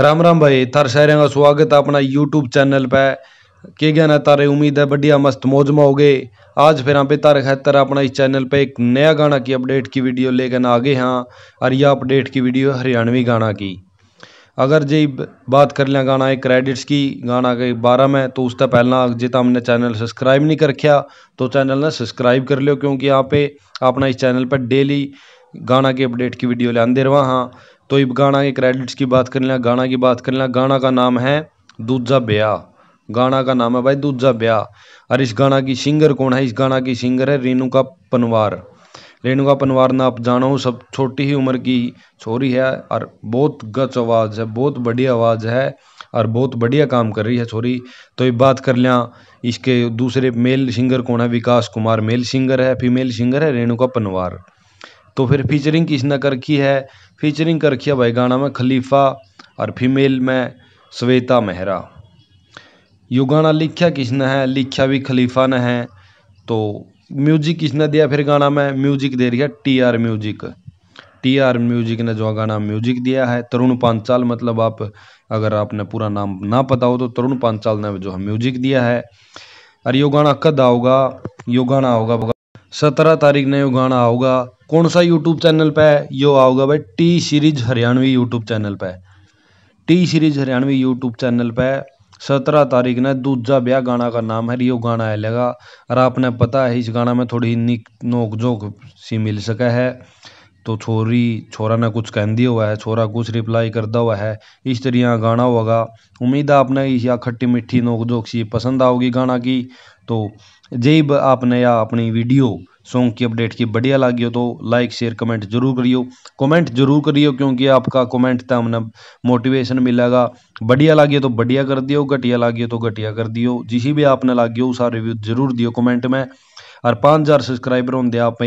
राम राम भाई तार शहर का स्वागत है अपना यूट्यूब चैनल पे के क्या ना तारे उम्मीद है बढ़िया मस्त मौज में हो गए आज फिर आप तारे खतर अपना इस चैनल पे एक नया गाना की अपडेट की वीडियो लेकर आ गए हाँ और यह अपडेट की वीडियो हरियाणवी गाना की अगर जी बात कर लें गाना एक क्रेडिट्स की गाना के बारे में तो उसका पहला जितना हमने चैनल सब्सक्राइब नहीं कर रखा तो चैनल ने सब्सक्राइब कर लो क्योंकि यहाँ पे अपना इस चैनल पर डेली गाना की अपडेट की वीडियो ले रहा हाँ तो इब गाना के क्रेडिट्स की बात कर लें गाना की बात कर लें गाना का नाम है दूजा ब्याह गाना का नाम है भाई दूजा ब्याह और इस गाना की सिंगर कौन है इस गाना की सिंगर है रेणुका पनवार रेणुका पनवार ना आप जानो सब छोटी ही उम्र की छोरी है और बहुत गच आवाज़ है बहुत बढ़िया आवाज़ है और बहुत बढ़िया काम कर रही है छोरी तो ये बात कर लिया इसके दूसरे मेल सिंगर कौन है विकास कुमार मेल सिंगर है फीमेल सिंगर है रेणुका पनवार तो फिर फीचरिंग किसने कर रखी है फीचरिंग कर रखी है भाई गाना में खलीफा और फीमेल में श्वेता मेहरा यो गाना लिखा किसने है लिखा भी खलीफा ने है तो म्यूजिक किसने दिया फिर गाना में म्यूजिक दे रही है T R music T R music ने जो गाना म्यूजिक दिया है तरुण पांचाल मतलब आप अगर आपने पूरा नाम ना पता हो तो तरुण पांचाल ने जो है म्यूजिक दिया है और यो गाना कद आओगा यो गाना होगा सत्रह तारीख ने यो गाना आऊगा कौन सा यूट्यूब चैनल पे यो आऊगा भाई T Series Haryanvi YouTube channel पे T Series Haryanvi YouTube channel पे सत्रह तारीख ने दूजा ब्याह गाना का नाम है रियो गाना है लगा और आपने पता है इस गाना में थोड़ी नोक झोंक सी मिल सका है तो छोरी छोरा ने कुछ कहंदी होवे है छोरा कुछ रिप्लाई करता हुआ है इस तरह यह गाना होगा उम्मीद है आपने यह खट्टी मीठी नोक जोक सी पसंद आओगी गाना की तो जेब आपने यह अपनी वीडियो सॉन्ग की अपडेट की बढ़िया लगी हो तो लाइक शेयर कमेंट जरूर करियो कमेंट जरूर करियो क्योंकि आपका कमेंट था हमने मोटिवेशन मिलेगा बढ़िया लगी तो बढ़िया कर दियो घटिया लगी तो घटिया कर दियो जिसी भी आपने लगी हो उसका रिव्यू जरूर दियो कमेंट में और पाँच हज़ार सब्सक्राइबर होंगे आप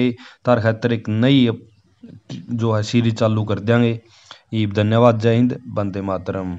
तार खातर एक नई जो है सीरीज चालू कर देंगे ईब धन्यवाद जय हिंद बंदे मातरम